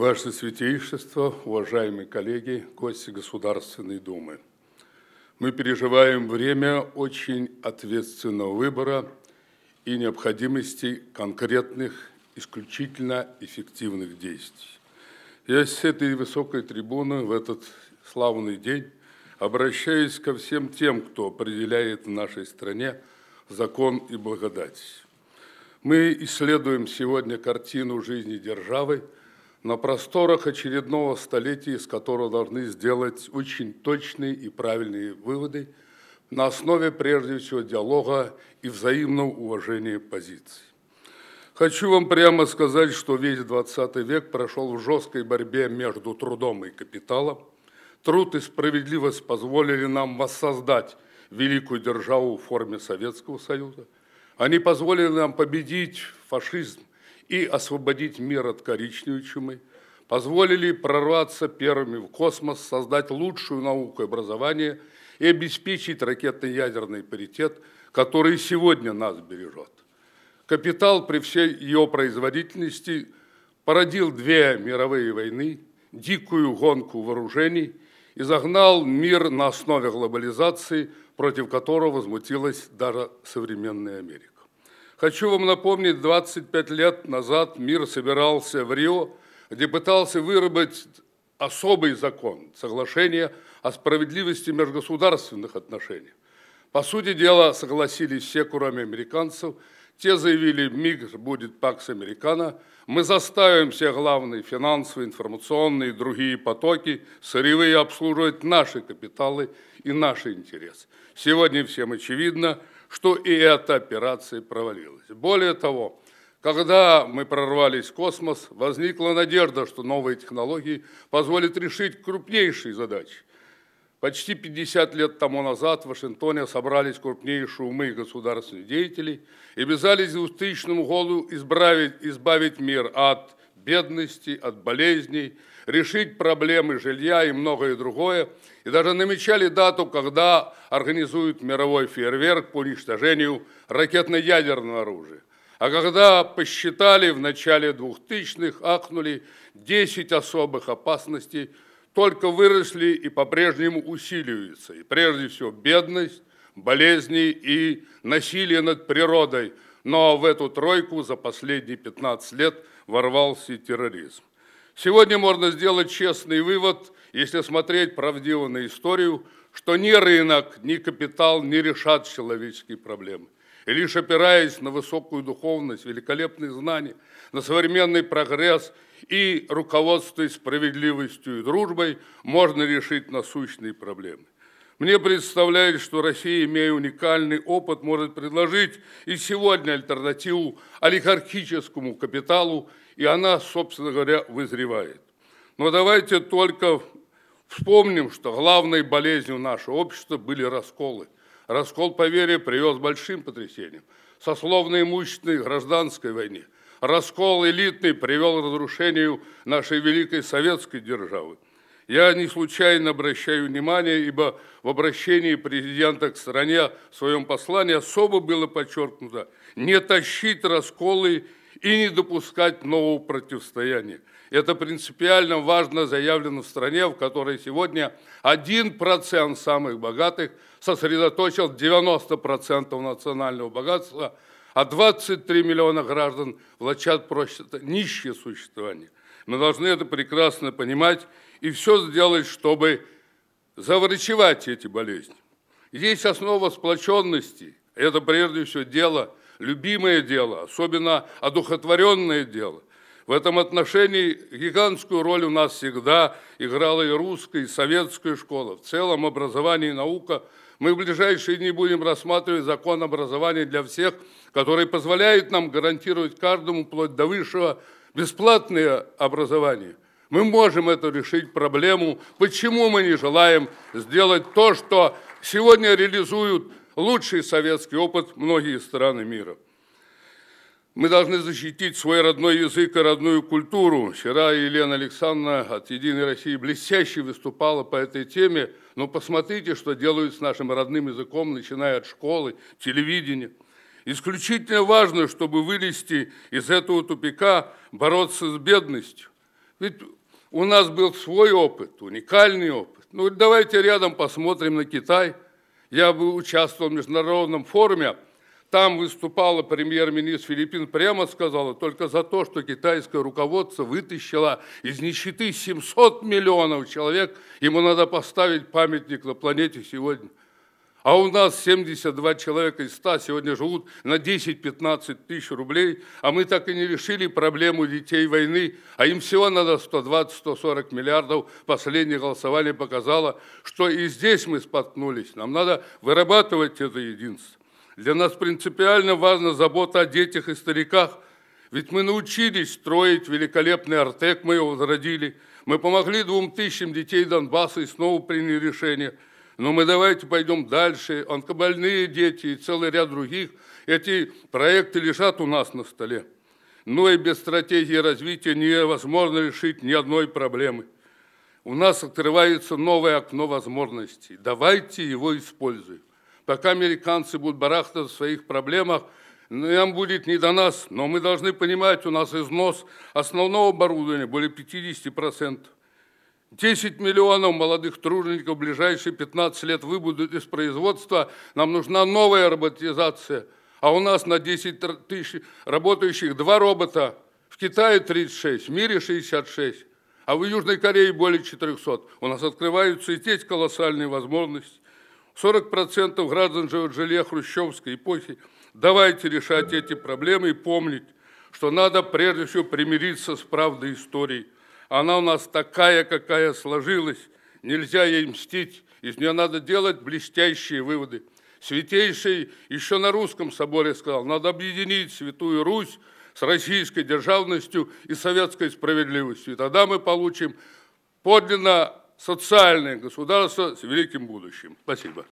Ваше Святейшество, уважаемые коллеги, гости Государственной Думы. Мы переживаем время очень ответственного выбора и необходимости конкретных, исключительно эффективных действий. Я с этой высокой трибуны в этот славный день обращаюсь ко всем тем, кто определяет в нашей стране закон и благодать. Мы исследуем сегодня картину жизни державы – на просторах очередного столетия, из которого должны сделать очень точные и правильные выводы на основе прежде всего диалога и взаимного уважения позиций. Хочу вам прямо сказать, что весь 20 век прошел в жесткой борьбе между трудом и капиталом. Труд и справедливость позволили нам воссоздать великую державу в форме Советского Союза. Они позволили нам победить фашизм, и освободить мир от коричневой чумы, позволили прорваться первыми в космос, создать лучшую науку и образование и обеспечить ракетно-ядерный паритет, который сегодня нас бережет. Капитал при всей ее производительности породил две мировые войны, дикую гонку вооружений и загнал мир на основе глобализации, против которого возмутилась даже современная Америка. Хочу вам напомнить, 25 лет назад мир собирался в Рио, где пытался выработать особый закон – соглашение о справедливости межгосударственных отношений. По сути дела, согласились все, кроме американцев. Те заявили, мигр будет пакс американо. Мы заставим все главные финансовые, информационные и другие потоки сырьевые обслуживать наши капиталы и наши интересы. Сегодня всем очевидно – что и эта операция провалилась. Более того, когда мы прорвались в космос, возникла надежда, что новые технологии позволят решить крупнейшие задачи. Почти 50 лет тому назад в Вашингтоне собрались крупнейшие умы государственных деятелей и вязались к 2000 году избавить, избавить мир от бедности, от болезней, решить проблемы жилья и многое другое, и даже намечали дату, когда организуют мировой фейерверк по уничтожению ракетно-ядерного оружия. А когда посчитали в начале 2000-х, ахнули 10 особых опасностей, только выросли и по-прежнему усиливаются. И прежде всего бедность, болезни и насилие над природой. Но в эту тройку за последние 15 лет ворвался терроризм. Сегодня можно сделать честный вывод, если смотреть правдиво на историю, что ни рынок, ни капитал не решат человеческие проблемы. И лишь опираясь на высокую духовность, великолепные знания, на современный прогресс и руководствуясь справедливостью и дружбой, можно решить насущные проблемы. Мне представляется, что Россия, имея уникальный опыт, может предложить и сегодня альтернативу олигархическому капиталу, и она, собственно говоря, вызревает. Но давайте только вспомним, что главной болезнью нашего общества были расколы. Раскол по вере привез большим потрясением. Сословной, имущественной, гражданской войне. Раскол элитный привел к разрушению нашей великой советской державы – я не случайно обращаю внимание, ибо в обращении президента к стране в своем послании особо было подчеркнуто не тащить расколы и не допускать нового противостояния. Это принципиально важно заявлено в стране, в которой сегодня 1% самых богатых сосредоточил 90% национального богатства, а 23 миллиона граждан влачат просто нищее существование. Мы должны это прекрасно понимать и все сделать, чтобы заврачевать эти болезни. Есть основа сплоченности. Это прежде всего дело, любимое дело, особенно одухотворенное дело. В этом отношении гигантскую роль у нас всегда играла и русская, и советская школа. В целом образование и наука. Мы в ближайшие дни будем рассматривать закон образования для всех, который позволяет нам гарантировать каждому, вплоть до высшего бесплатное образование. Мы можем это решить проблему. Почему мы не желаем сделать то, что сегодня реализуют лучший советский опыт многие страны мира? Мы должны защитить свой родной язык и родную культуру. Вчера Елена Александровна от «Единой России» блестяще выступала по этой теме. Но посмотрите, что делают с нашим родным языком, начиная от школы, телевидения. Исключительно важно, чтобы вылезти из этого тупика, бороться с бедностью. Ведь у нас был свой опыт, уникальный опыт. Ну, давайте рядом посмотрим на Китай. Я бы участвовал в международном форуме, там выступала премьер-министр Филиппин, прямо сказала, только за то, что китайское руководство вытащило из нищеты 700 миллионов человек, ему надо поставить памятник на планете сегодня. А у нас 72 человека из 100 сегодня живут на 10-15 тысяч рублей, а мы так и не решили проблему детей войны, а им всего надо 120-140 миллиардов. Последнее голосование показало, что и здесь мы споткнулись. Нам надо вырабатывать это единство. Для нас принципиально важна забота о детях и стариках, ведь мы научились строить великолепный Артек, мы его возродили. Мы помогли двум тысячам детей Донбасса и снова приняли решение – но ну, мы давайте пойдем дальше. Онкобольные дети и целый ряд других. Эти проекты лежат у нас на столе. Но и без стратегии развития невозможно решить ни одной проблемы. У нас открывается новое окно возможностей. Давайте его используем. Пока американцы будут барахтаться в своих проблемах, нам будет не до нас, но мы должны понимать, у нас износ основного оборудования более 50%. 10 миллионов молодых тружеников в ближайшие 15 лет выбудут из производства. Нам нужна новая роботизация. А у нас на 10 тысяч работающих два робота. В Китае 36, в мире 66, а в Южной Корее более 400. У нас открываются и здесь колоссальные возможности. 40% граждан живут в жилье хрущевской эпохи. Давайте решать эти проблемы и помнить, что надо прежде всего примириться с правдой истории – она у нас такая, какая сложилась. Нельзя ей мстить. Из нее надо делать блестящие выводы. Святейший еще на русском соборе сказал, надо объединить Святую Русь с российской державностью и советской справедливостью. И тогда мы получим подлинно социальное государство с великим будущим. Спасибо.